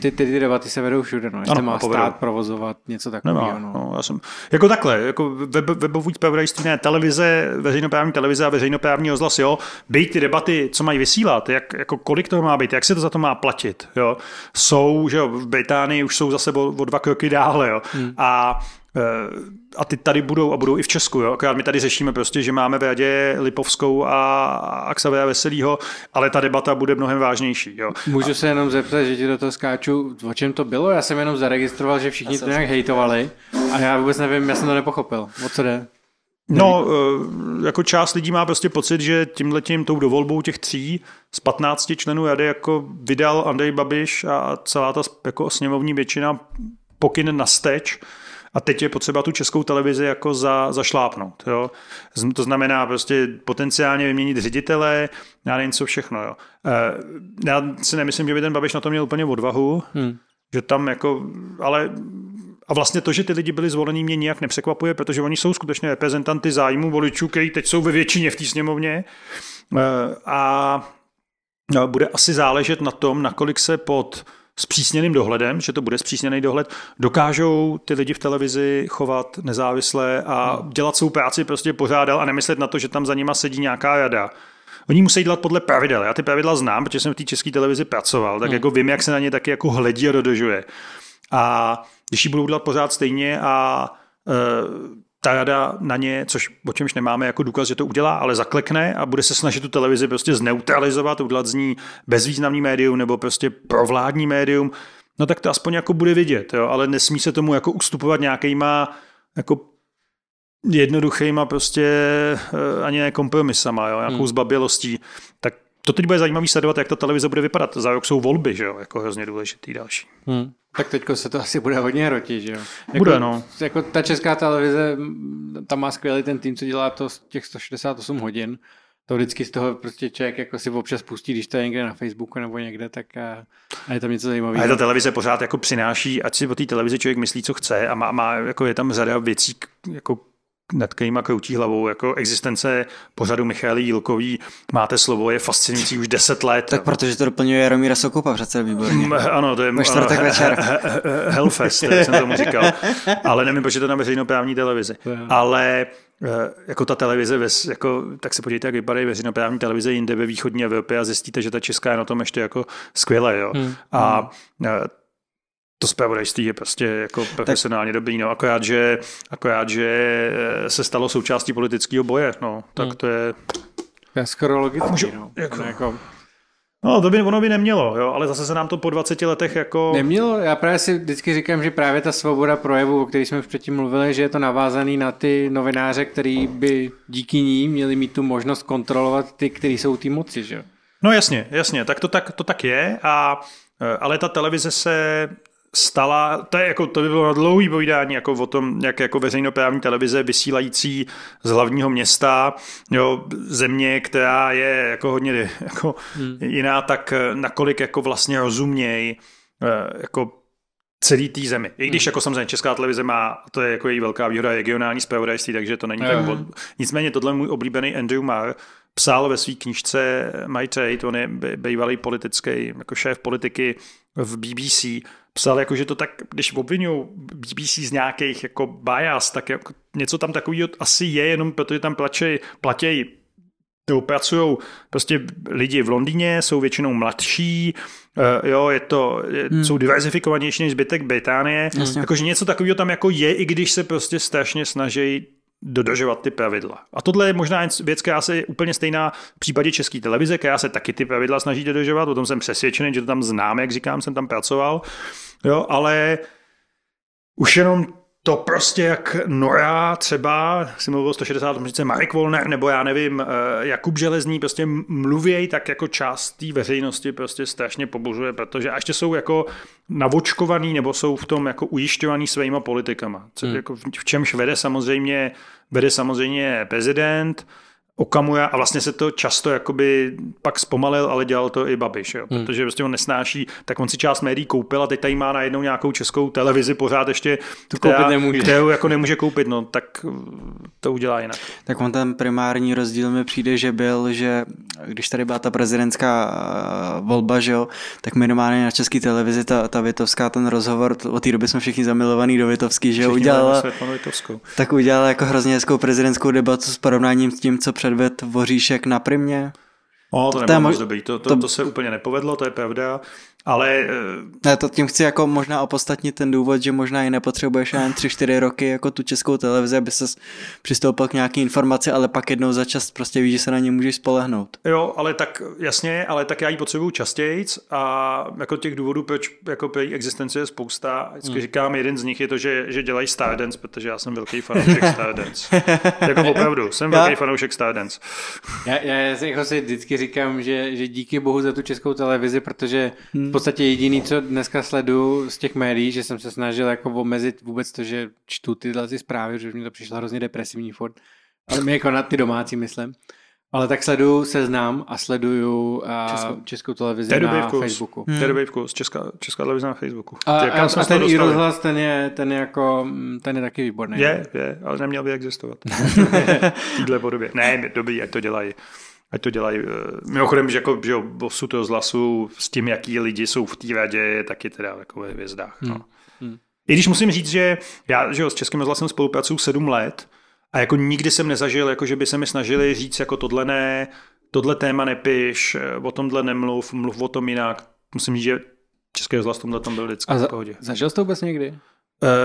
ty, ty, ty debaty se vedou všude, no. Jestli ano, má povedou. stát provozovat něco takového. Nemá, no. no. já jsem, jako takhle, jako web, webový pravodajství, ne, televize, veřejnoprávní televize a veřejnoprávní ozlas, jo, byť ty debaty, co mají vysílat, jak, jako kolik toho má být, jak se to za to má platit, jo, jsou, že jo, v Británii už jsou za sebou o dva kroky dále, jo, hmm. a Eh, a ty tady budou a budou i v Česku. Jo? Akorát my tady řešíme prostě, že máme v radě Lipovskou a, a Veselýho, ale ta debata bude mnohem vážnější. Jo? Můžu a... se jenom zeptat, že ti do toho skáču, o čem to bylo? Já jsem jenom zaregistroval, že všichni to nějak hejtovali a já vůbec nevím, já jsem to nepochopil. O co jde? No, eh, jako část lidí má prostě pocit, že tímhletím tou dovolbou těch tří z 15 členů rady jako vydal Andrej Babiš a celá ta jako sněmovní většina pokyn na steč, a teď je potřeba tu českou televizi jako za, zašlápnout. Jo? To znamená prostě potenciálně vyměnit ředitele, já nevím co všechno. Jo? Eh, já si nemyslím, že by ten Babiš na to měl úplně odvahu, hmm. že tam jako, ale a vlastně to, že ty lidi byli zvolení, mě nijak nepřekvapuje, protože oni jsou skutečně reprezentanty zájmu voličů, kteří teď jsou ve většině v té sněmovně. Eh, a no, bude asi záležet na tom, nakolik se pod uh, přísněným dohledem, že to bude zpřísněný dohled, dokážou ty lidi v televizi chovat nezávisle a dělat svou práci prostě pořádal a nemyslet na to, že tam za nima sedí nějaká rada. Oni musí dělat podle pravidel. Já ty pravidla znám, protože jsem v té české televizi pracoval, tak hmm. jako vím, jak se na ně taky jako hledí a dodržuje. A když ji budou dělat pořád stejně a uh, ta rada na ně, což o čemž nemáme jako důkaz, že to udělá, ale zaklekne a bude se snažit tu televizi prostě zneutralizovat, udělat z ní bezvýznamný médium nebo prostě provládní médium, no tak to aspoň jako bude vidět, jo? ale nesmí se tomu jako ustupovat nějakýma jako jednoduchýma prostě eh, ani ne kompromisama, jo? nějakou hmm. zbabělostí, tak to teď bude zajímavý sledovat, jak ta televize bude vypadat. Za rok jsou volby, že jo, jako hrozně důležitý další. Hmm. Tak teď se to asi bude hodně hrotit, že jo? Jako, bude, no. Jako ta česká televize, tam má skvělý ten tým, co dělá to z těch 168 hodin. To vždycky z toho prostě člověk jako si občas pustí, když to je někde na Facebooku nebo někde, tak a, eh, a je tam něco zajímavého. A ta televize pořád jako přináší, ať si o té televizi člověk myslí, co chce a má, má jako je tam řada věcí, jako nad kterýma kroutí hlavou, jako existence pořadu Michaly Jílkový, máte slovo, je fascinující už deset let. Tak protože to doplňuje Jaromíra Sokopa, přece výborně. Mm, ano, to je Ve čtvrtek ano, eh, večer. Eh, eh, Hellfest, jsem tomu říkal. Ale nevím, proč je to na veřejnoprávní televizi. Ale jako ta televize, jako, tak se podívejte, jak vypadají veřejnoprávní televize jinde ve východní Evropě a zjistíte, že ta česká je na tom ještě jako skvěle. Jo? Hmm. A hmm to zpravodajství je prostě jako profesionálně dobrý, no, akorát, že, akorát, že eh, se stalo součástí politického boje, no, tak hmm. to je... Já skoro logicky, můžu, no. Jako, jako... No, to by ono by nemělo, jo, ale zase se nám to po 20 letech jako... Nemělo, já právě si vždycky říkám, že právě ta svoboda projevu, o které jsme předtím mluvili, že je to navázaný na ty novináře, který by díky ní měli mít tu možnost kontrolovat ty, kteří jsou ty moci, že jo? No jasně, jasně, tak to tak, to tak je, a, eh, ale ta televize se stala, to, je jako, to by bylo na dlouhý povídání jako o tom, jak jako veřejnoprávní televize vysílající z hlavního města, jo, země, která je jako hodně jako hmm. jiná, tak eh, nakolik jako vlastně rozuměj eh, jako celý té zemi. I když hmm. jako samozřejmě Česká televize má, to je jako její velká výhoda regionální zpravodajství, takže to není hmm. tak od... Nicméně tohle můj oblíbený Andrew Marr psal ve své knižce My Trade, on je bývalý politický, jako šéf politiky v BBC, psal, jako, že to tak, když obvinuju BBC z nějakých jako bias, tak jako, něco tam takového asi je, jenom protože tam platí, platí nebo pracují prostě lidi v Londýně, jsou většinou mladší, eh, jo, je to, je, hmm. jsou diverzifikovanější než zbytek Británie, Hmm. jakože něco takového tam jako je, i když se prostě strašně snaží dodržovat ty pravidla. A tohle je možná věc, která se je úplně stejná v případě české televize, která se taky ty pravidla snaží dodržovat, o tom jsem přesvědčený, že to tam znám, jak říkám, jsem tam pracoval. Uh, Jo, ale už jenom to prostě jak Nora třeba, si mluvil 160 možná Marek Volner, nebo já nevím, eh, Jakub Železný, prostě mluvěj tak jako část té veřejnosti prostě strašně pobožuje, protože a ještě jsou jako navočkovaný nebo jsou v tom jako ujišťovaný svýma politikama, co, hmm. jako v, v čemž vede samozřejmě, vede samozřejmě prezident, Okamuje a vlastně se to často jakoby pak zpomalil, ale dělal to i Babiš, jo? Hmm. protože prostě on nesnáší, tak on si část médií koupil a teď tady má najednou nějakou českou televizi pořád ještě, tu která, koupit nemůže. kterou jako nemůže koupit, no tak to udělá jinak. Tak on ten primární rozdíl mi přijde, že byl, že když tady byla ta prezidentská eh, volba, že jo, tak minimálně na české televizi ta, ta Vitovská, ten rozhovor, od té doby jsme všichni zamilovaní do Vitovský, že jo, udělala, tak udělala jako hrozně hezkou prezidentskou debatu s porovnáním s tím, co před předved Voříšek na primě? O, to, to, nebylo dobrý. To, to, to, to, se úplně nepovedlo, to je pravda. Ale... Eh, ne, to tím chci jako možná opostatnit ten důvod, že možná i nepotřebuješ jen 3-4 roky jako tu českou televizi, aby se přistoupil k nějaký informaci, ale pak jednou za čas prostě víš, že se na ně můžeš spolehnout. Jo, ale tak jasně, ale tak já ji potřebuju častěji. a jako těch důvodů, proč jako pro její existenci je spousta. Vždycky hmm. říkám, jeden z nich je to, že, že dělají Stardance, protože já jsem velký fanoušek Stardance. jako opravdu, jsem velký já... fanoušek Stardance. já, já, já si, jako si vždycky říkám, že, že díky bohu za tu českou televizi, protože hmm v podstatě jediný, co dneska sledu, z těch médií, že jsem se snažil jako omezit vůbec to, že čtu tyhle ty zprávy, že mi to přišlo hrozně depresivní furt. Ale mě jako na ty domácí myslím. Ale tak sleduju seznam a sleduju a Českou. Českou televizi na vkus. Facebooku. Hmm. Té vkus, Česká, Česká televize na Facebooku. A, a, a ten i rozhlas, ten je, ten, je jako, ten je taky výborný. Je, je, ale neměl by existovat. v této podobě. Ne, dobrý, ať to dělají. Ať to dělají. Eh, mimochodem, že, jako, že bosu toho zlasu s tím, jaký lidi jsou v té radě, taky teda jako ve hvězdách. No. Hmm. Hmm. I když musím říct, že já že jo, s Českým zlasem spolupracuju sedm let a jako nikdy jsem nezažil, jako že by se mi snažili říct jako tohle ne, tohle téma nepiš, eh, o tomhle nemluv, mluv o tom jinak. Musím říct, že Český rozhlas tomhle tam byl vždycky a za, v pohodě. Zažil jsi to vůbec někdy?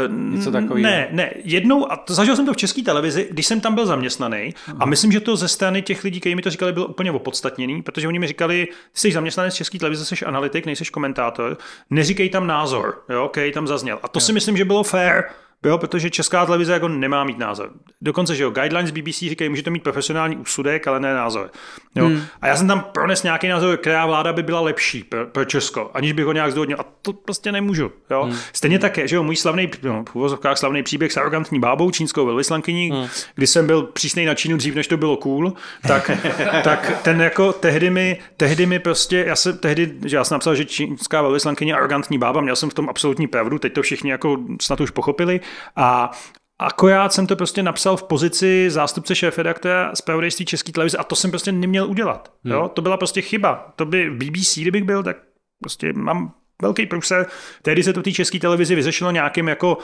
Uh, Něco takového? Ne, ne. Jednou, a to, zažil jsem to v české televizi, když jsem tam byl zaměstnaný, uh a mhm. myslím, že to ze strany těch lidí, kteří mi to říkali, bylo úplně opodstatněný, protože oni mi říkali, jsi zaměstnanec české televize, jsi analytik, nejsi komentátor, neříkej tam názor, jo, který tam zazněl. A to yeah. si myslím, že bylo fair, Jo, protože česká televize jako nemá mít názor. Dokonce, že jo, guidelines BBC říkají, můžete mít profesionální úsudek, ale ne názor. Jo. Hmm. A já jsem tam prones nějaký názor, která vláda by byla lepší pro, pro Česko, aniž bych ho nějak zdůvodnil. A to prostě nemůžu. Jo. Hmm. Stejně také, že jo, můj slavný, no, v úvozovkách slavný příběh s arrogantní bábou, čínskou velvyslankyní, hmm. kdy jsem byl přísný na Čínu dřív, než to bylo cool, tak, tak ten jako tehdy mi, tehdy mi prostě, já jsem tehdy, že já jsem napsal, že čínská velvyslankyně arrogantní bába, měl jsem v tom absolutní pravdu, teď to všichni jako snad už pochopili, a Akorát jsem to prostě napsal v pozici zástupce šéf-redaktora pravodejství České televize a to jsem prostě neměl udělat. Hmm. Jo? To byla prostě chyba. To by BBC, kdybych byl, tak prostě mám velký průser. Tehdy se to v té české televizi vyřešilo nějakým jako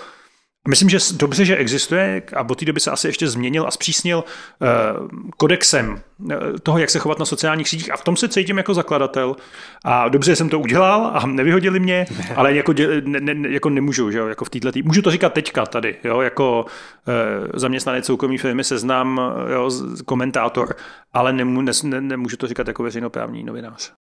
Myslím, že dobře, že existuje a od té doby se asi ještě změnil a zpřísnil eh, kodexem eh, toho, jak se chovat na sociálních sítích a v tom se cítím jako zakladatel a dobře jsem to udělal a nevyhodili mě, ale jako, ne, ne, jako nemůžu, že jo, jako v této, tý... můžu to říkat teďka tady, jo, jako eh, zaměstnanec soukromí firmy, seznam, jo, komentátor, ale nemů, ne, ne, nemůžu to říkat jako veřejnoprávní novinář.